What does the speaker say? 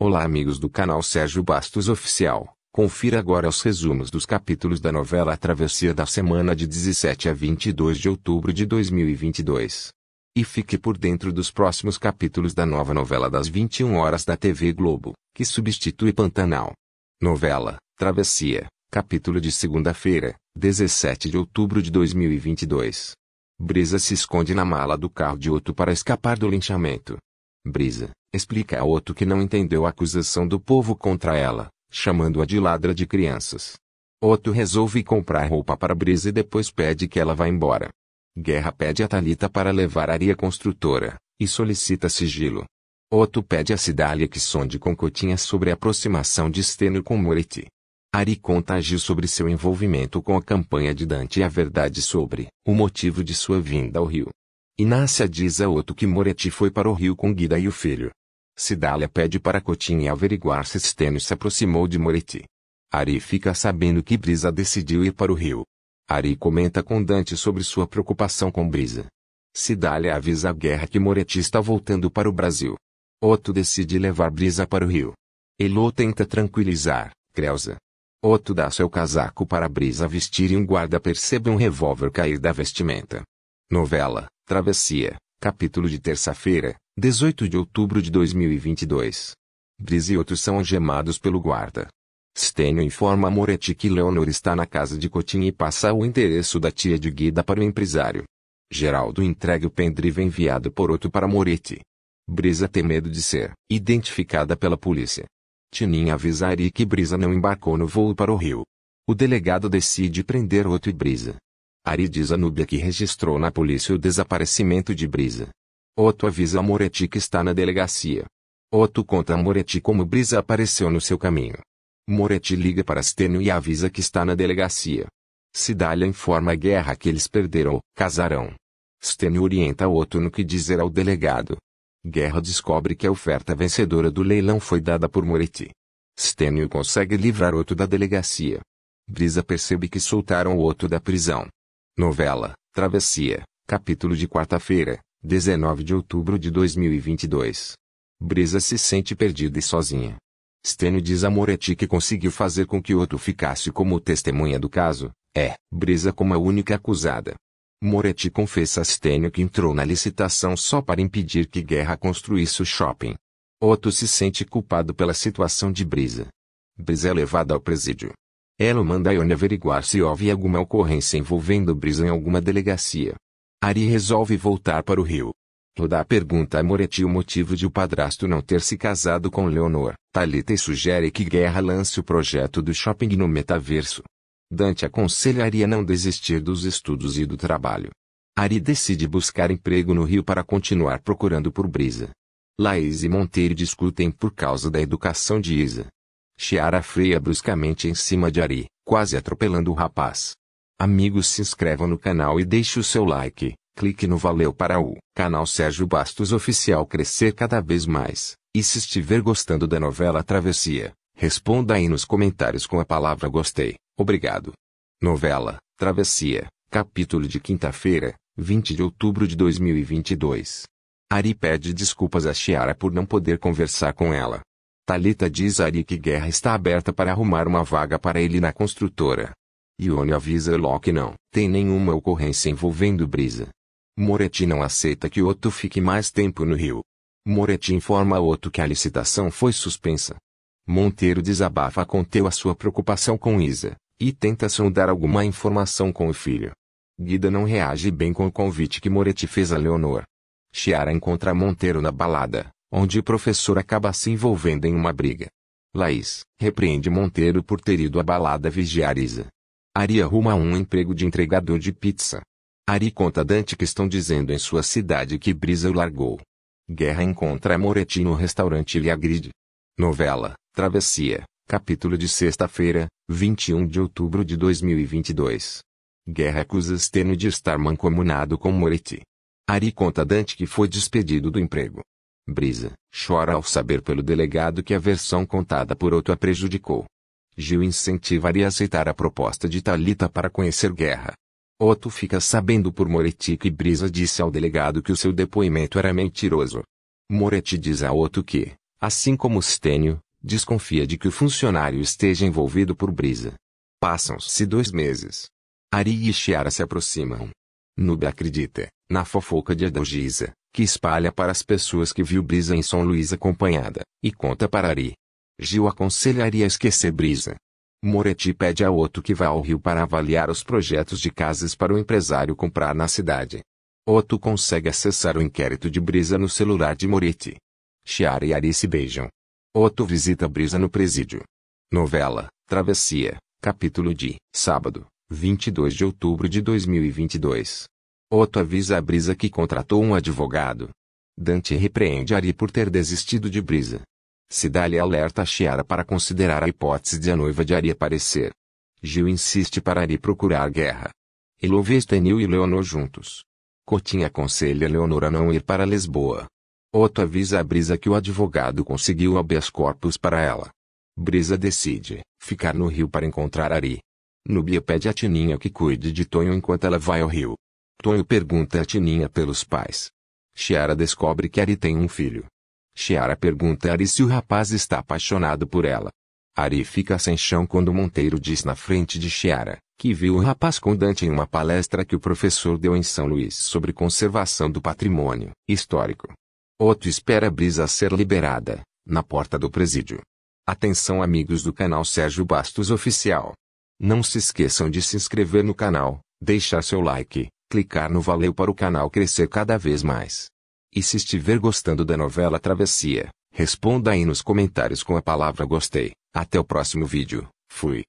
Olá amigos do canal Sérgio Bastos Oficial. Confira agora os resumos dos capítulos da novela A Travessia da semana de 17 a 22 de outubro de 2022. E fique por dentro dos próximos capítulos da nova novela das 21 horas da TV Globo, que substitui Pantanal. Novela Travessia, capítulo de segunda-feira, 17 de outubro de 2022. Brisa se esconde na mala do carro de Otto para escapar do linchamento. Brisa, Explica a Otto que não entendeu a acusação do povo contra ela, chamando-a de ladra de crianças. Otto resolve comprar roupa para Brisa e depois pede que ela vá embora. Guerra pede a Talita para levar a construtora, e solicita sigilo. Otto pede a Cidália que sonde com Cotinha sobre a aproximação de Steno com Moretti. Ari conta a Gil sobre seu envolvimento com a campanha de Dante e a verdade sobre o motivo de sua vinda ao Rio. Inácia diz a Otto que Moretti foi para o Rio com Guida e o filho, Cidália pede para Cotinha averiguar se Stênio se aproximou de Moretti. Ari fica sabendo que Brisa decidiu ir para o Rio. Ari comenta com Dante sobre sua preocupação com Brisa. Cidália avisa a guerra que Moretti está voltando para o Brasil. Otto decide levar Brisa para o Rio. Elô tenta tranquilizar Creuza. Otto dá seu casaco para Brisa vestir e um guarda percebe um revólver cair da vestimenta. Novela, Travessia, capítulo de terça-feira, 18 de outubro de 2022. Briz e outros são algemados pelo guarda. Stênio informa a Moretti que Leonor está na casa de Cotinha e passa o endereço da tia de Guida para o empresário. Geraldo entrega o pendrive enviado por outro para Moretti. Brisa tem medo de ser identificada pela polícia. Tininha avisa Ari que Brisa não embarcou no voo para o Rio. O delegado decide prender Otto e Brisa. Ari diz a Núbia que registrou na polícia o desaparecimento de Brisa. Otto avisa a Moretti que está na delegacia. Otto conta a Moretti como Brisa apareceu no seu caminho. Moretti liga para Stênio e avisa que está na delegacia. Cidália informa a guerra que eles perderam casarão. Stênio orienta Otto no que dizer ao delegado. Guerra descobre que a oferta vencedora do leilão foi dada por Moretti. Stênio consegue livrar Otto da delegacia. Brisa percebe que soltaram Otto da prisão. Novela, Travessia, capítulo de quarta-feira. 19 de outubro de 2022. Brisa se sente perdida e sozinha. Stênio diz a Moretti que conseguiu fazer com que Otto ficasse como testemunha do caso, é, Brisa como a única acusada. Moretti confessa a Stênio que entrou na licitação só para impedir que Guerra construísse o shopping. Otto se sente culpado pela situação de Brisa. Brisa é levada ao presídio. Ela manda a Ione averiguar se houve alguma ocorrência envolvendo Brisa em alguma delegacia. Ari resolve voltar para o Rio. Rudá pergunta a Moretti o motivo de o padrasto não ter se casado com Leonor. Talita sugere que Guerra lance o projeto do shopping no metaverso. Dante aconselharia não desistir dos estudos e do trabalho. Ari decide buscar emprego no Rio para continuar procurando por Brisa. Laís e Monteiro discutem por causa da educação de Isa. Chiara freia bruscamente em cima de Ari, quase atropelando o rapaz. Amigos se inscrevam no canal e deixe o seu like. Clique no valeu para o canal Sérgio Bastos Oficial crescer cada vez mais. E se estiver gostando da novela Travessia, responda aí nos comentários com a palavra gostei. Obrigado. Novela Travessia, capítulo de quinta-feira, 20 de outubro de 2022. Ari pede desculpas a Chiara por não poder conversar com ela. Talita diz a Ari que guerra está aberta para arrumar uma vaga para ele na construtora, Ione avisa Locke que não tem nenhuma ocorrência envolvendo Brisa. Moretti não aceita que Otto fique mais tempo no Rio. Moretti informa Otto que a licitação foi suspensa. Monteiro desabafa teu a sua preocupação com Isa, e tenta sondar alguma informação com o filho. Guida não reage bem com o convite que Moretti fez a Leonor. Chiara encontra Monteiro na balada, onde o professor acaba se envolvendo em uma briga. Laís repreende Monteiro por ter ido à balada vigiar Isa. Ari arruma um emprego de entregador de pizza. Ari conta a Dante que estão dizendo em sua cidade que Brisa o largou. Guerra encontra Moretti no restaurante e lhe agride. Novela, Travessia, capítulo de sexta-feira, 21 de outubro de 2022. Guerra acusa Steno de estar mancomunado com Moretti. Ari conta a Dante que foi despedido do emprego. Brisa chora ao saber pelo delegado que a versão contada por outro a prejudicou. Gil incentivaria a aceitar a proposta de Talita para conhecer Guerra. Otto fica sabendo por Moretti que Brisa disse ao delegado que o seu depoimento era mentiroso. Moretti diz a Otto que, assim como Stênio, desconfia de que o funcionário esteja envolvido por Brisa. Passam-se dois meses. Ari e Chiara se aproximam. Nube acredita, na fofoca de Adalgisa, que espalha para as pessoas que viu Brisa em São Luís acompanhada, e conta para Ari, Gil aconselharia esquecer brisa. Moretti pede a Otto que vá ao Rio para avaliar os projetos de casas para o empresário comprar na cidade. Otto consegue acessar o inquérito de Brisa no celular de Moretti. Chiara e Ari se beijam. Otto visita Brisa no presídio. Novela, Travessia, capítulo de Sábado, 22 de outubro de 2022. Otto avisa a Brisa que contratou um advogado. Dante repreende Ari por ter desistido de Brisa dá-lhe alerta Chiara para considerar a hipótese de a noiva de Ari aparecer. Gil insiste para Ari procurar guerra. Estenil e Leonor juntos. Cotinha aconselha Leonor a não ir para Lisboa. Otto avisa a Brisa que o advogado conseguiu habeas corpus para ela. Brisa decide ficar no Rio para encontrar Ari. Nubia pede a Tininha que cuide de Tonho enquanto ela vai ao Rio. Tonho pergunta a Tininha pelos pais. Chiara descobre que Ari tem um filho. Chiara pergunta a Ari se o rapaz está apaixonado por ela. Ari fica sem chão quando Monteiro diz na frente de Chiara que viu o rapaz com Dante em uma palestra que o professor deu em São Luís sobre conservação do patrimônio histórico. Otto espera a brisa ser liberada, na porta do presídio. Atenção amigos do canal Sérgio Bastos Oficial. Não se esqueçam de se inscrever no canal, deixar seu like, clicar no valeu para o canal crescer cada vez mais. E se estiver gostando da novela Travessia, responda aí nos comentários com a palavra gostei. Até o próximo vídeo. Fui.